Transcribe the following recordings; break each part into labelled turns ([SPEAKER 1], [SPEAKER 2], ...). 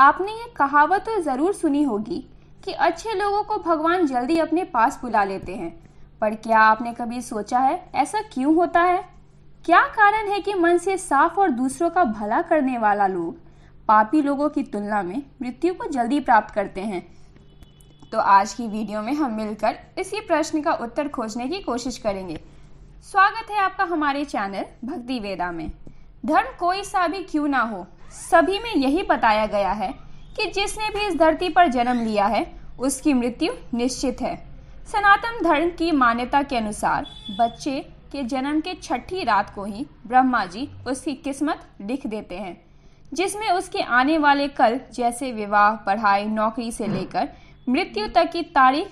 [SPEAKER 1] आपने ये कहावत तो ज़रूर सुनी होगी कि अच्छे लोगों को भगवान जल्दी अपने पास बुला लेते हैं पर क्या आपने कभी सोचा है ऐसा क्यों होता है क्या कारण है कि मन से साफ और दूसरों का भला करने वाला लोग पापी लोगों की तुलना में मृत्यु को जल्दी प्राप्त करते हैं तो आज की वीडियो में हम मिलकर इसी प्रश्न का उत्तर खोजने की कोशिश करेंगे स्वागत है आपका हमारे चैनल भक्ति वेदा में धर्म कोई सा भी क्यों ना हो सभी में यही बताया गया है कि जिसने भी इस धरती पर जन्म लिया है उसकी मृत्यु निश्चित है सनातन धर्म की मान्यता के अनुसार बच्चे के जन्म के छठी रात को ही ब्रह्मा जी उसकी किस्मत लिख देते हैं जिसमें उसके आने वाले कल जैसे विवाह पढ़ाई नौकरी से लेकर मृत्यु तक की तारीख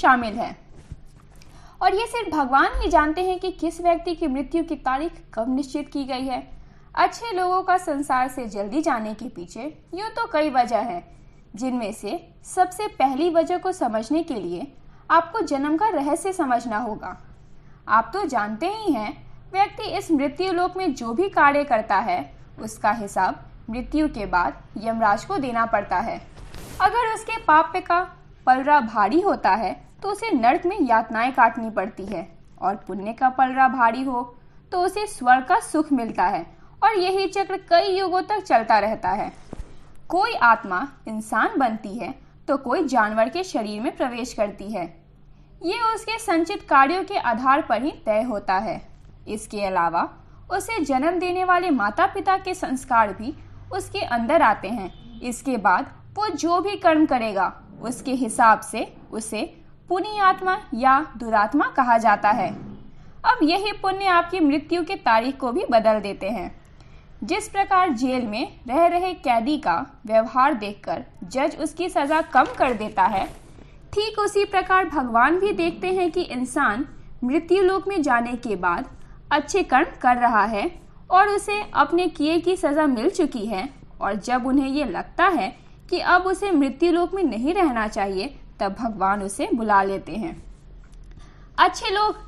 [SPEAKER 1] शामिल है और ये सिर्फ भगवान ही जानते हैं कि किस व्यक्ति की मृत्यु की तारीख कब निश्चित की गई है अच्छे लोगों का संसार से जल्दी जाने के पीछे यूं तो कई वजह है जिनमें से सबसे पहली वजह को समझने के लिए आपको जन्म का रहस्य समझना होगा आप तो जानते ही हैं व्यक्ति इस मृत्यु लोक में जो भी कार्य करता है उसका हिसाब मृत्यु के बाद यमराज को देना पड़ता है अगर उसके पाप का पलरा भारी होता है तो उसे नर्क में यातनाएं काटनी पड़ती है और पुण्य का पलरा भारी हो तो उसे स्वर्ग का सुख मिलता है और यही चक्र कई युगों तक चलता रहता है कोई आत्मा इंसान बनती है तो कोई जानवर के शरीर में प्रवेश करती है ये उसके संचित कार्यों के आधार पर ही तय होता है इसके अलावा उसे जन्म देने वाले माता पिता के संस्कार भी उसके अंदर आते हैं इसके बाद वो जो भी कर्म करेगा उसके हिसाब से उसे पुण्य आत्मा या दुरात्मा कहा जाता है अब यही पुण्य आपकी मृत्यु के तारीख को भी बदल देते हैं जिस प्रकार जेल में रह रहे कैदी का व्यवहार देखकर जज उसकी सजा कम कर देता है ठीक उसी प्रकार भगवान भी देखते हैं कि इंसान मृत्यु लोक में जाने के बाद अच्छे कर्म कर रहा है और उसे अपने किए की सज़ा मिल चुकी है और जब उन्हें ये लगता है कि अब उसे मृत्यु लोक में नहीं रहना चाहिए तब भगवान उसे बुला लेते हैं अच्छे लोग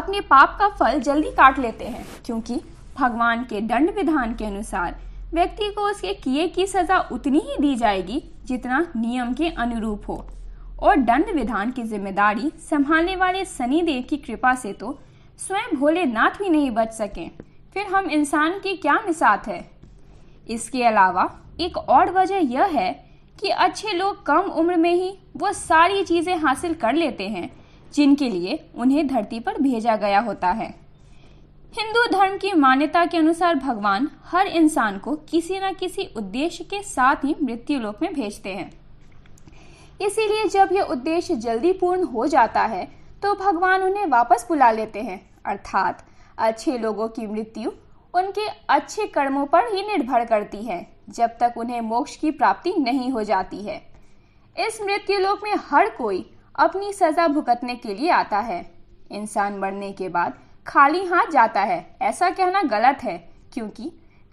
[SPEAKER 1] अपने पाप का फल जल्दी काट लेते हैं क्योंकि भगवान के दंड विधान के अनुसार व्यक्ति को उसके किए की सजा उतनी ही दी जाएगी जितना नियम के अनुरूप हो और दंड विधान की जिम्मेदारी संभालने वाले सनी देव की कृपा से तो स्वयं भोलेनाथ भी नहीं बच सके फिर हम इंसान की क्या मिसात है इसके अलावा एक और वजह यह है कि अच्छे लोग कम उम्र में ही वो सारी चीज़ें हासिल कर लेते हैं जिनके लिए उन्हें धरती पर भेजा गया होता है हिंदू धर्म की मान्यता के अनुसार भगवान हर इंसान को किसी न किसी उद्देश्य के साथ ही मृत्यु लोक में भेजते हैं इसीलिए जब यह उद्देश्य जल्दी पूर्ण हो जाता है तो भगवान उन्हें वापस बुला लेते हैं अर्थात अच्छे लोगों की मृत्यु उनके अच्छे कर्मों पर ही निर्भर करती है जब तक उन्हें मोक्ष की प्राप्ति नहीं हो जाती है इस मृत्यु लोक में हर कोई अपनी सजा भुगतने के लिए आता है इंसान मरने के बाद खाली हाथ जाता है ऐसा कहना गलत है क्योंकि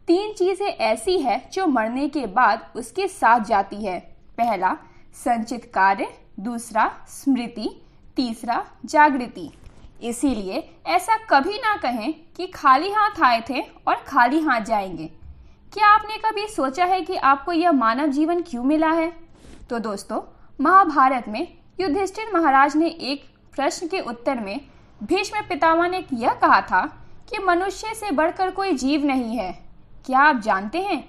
[SPEAKER 1] तीन चीजें ऐसी है जो मरने के बाद उसके साथ जाती है पहला संचित कार्य दूसरा स्मृति तीसरा जागृति इसीलिए ऐसा कभी ना कहें कि खाली हाथ आए थे और खाली हाथ जाएंगे क्या आपने कभी सोचा है कि आपको यह मानव जीवन क्यों मिला है तो दोस्तों महाभारत में युधिष्ठिर महाराज ने एक प्रश्न के उत्तर में भीष्म पितामह ने यह कहा था कि मनुष्य से बढ़कर कोई जीव नहीं है क्या आप जानते हैं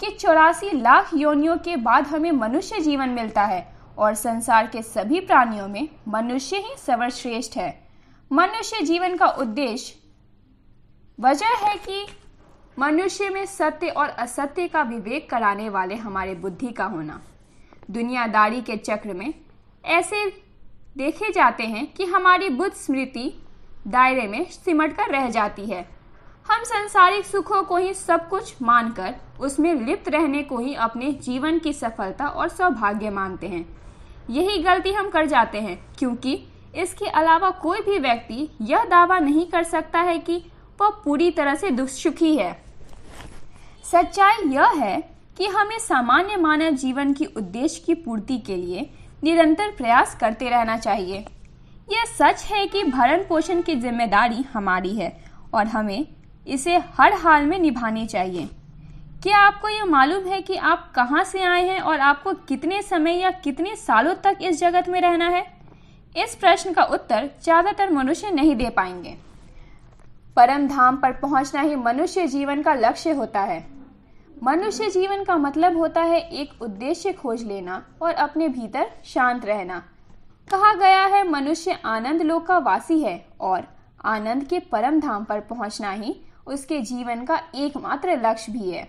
[SPEAKER 1] कि चौरासी लाख योनियों के बाद हमें मनुष्य जीवन मिलता है और संसार के सभी प्राणियों में मनुष्य ही सर्वश्रेष्ठ है मनुष्य जीवन का उद्देश्य वजह है कि मनुष्य में सत्य और असत्य का विवेक कराने वाले हमारे बुद्धि का होना दुनियादारी के चक्र में ऐसे देखे जाते हैं कि हमारी बुद्ध स्मृति दायरे में सिमट कर रह जाती है हम संसारिक सुखों को ही सब कुछ मानकर उसमें लिप्त रहने को ही अपने जीवन की सफलता और सौभाग्य मानते हैं यही गलती हम कर जाते हैं क्योंकि इसके अलावा कोई भी व्यक्ति यह दावा नहीं कर सकता है कि वह पूरी तरह से दुख सुखी है सच्चाई यह है कि हमें सामान्य मानव जीवन की उद्देश्य की पूर्ति के लिए निरंतर प्रयास करते रहना चाहिए यह सच है कि भरण पोषण की जिम्मेदारी हमारी है और हमें इसे हर हाल में निभानी चाहिए क्या आपको यह मालूम है कि आप कहाँ से आए हैं और आपको कितने समय या कितने सालों तक इस जगत में रहना है इस प्रश्न का उत्तर ज़्यादातर मनुष्य नहीं दे पाएंगे परम धाम पर पहुंचना ही मनुष्य जीवन का लक्ष्य होता है मनुष्य जीवन का मतलब होता है एक उद्देश्य खोज लेना और अपने भीतर शांत रहना कहा गया है मनुष्य आनंद लोक का वासी है और आनंद के परम धाम पर पहुंचना ही उसके जीवन का एकमात्र लक्ष्य भी है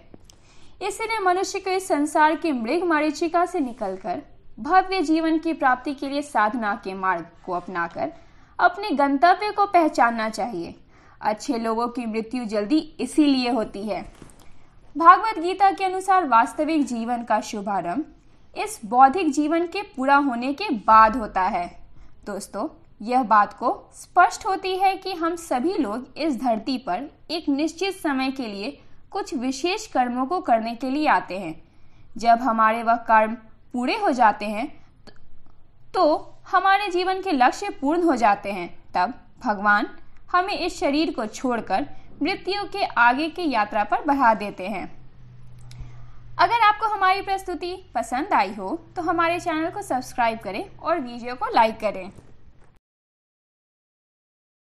[SPEAKER 1] इसलिए मनुष्य को इस संसार के मृग मरीचिका से निकलकर भव्य जीवन की प्राप्ति के लिए साधना के मार्ग को अपनाकर अपने गंतव्य को पहचानना चाहिए अच्छे लोगों की मृत्यु जल्दी इसीलिए होती है भागवत गीता के अनुसार वास्तविक जीवन का शुभारंभ इस बौद्धिक जीवन के पूरा होने के बाद होता है दोस्तों यह बात को स्पष्ट होती है कि हम सभी लोग इस धरती पर एक निश्चित समय के लिए कुछ विशेष कर्मों को करने के लिए आते हैं जब हमारे वह कर्म पूरे हो जाते हैं तो हमारे जीवन के लक्ष्य पूर्ण हो जाते हैं तब भगवान हमें इस शरीर को छोड़कर मृत्यु के आगे की यात्रा पर बढ़ा देते हैं अगर आपको हमारी प्रस्तुति पसंद आई हो तो हमारे चैनल को सब्सक्राइब करें और वीडियो को लाइक करें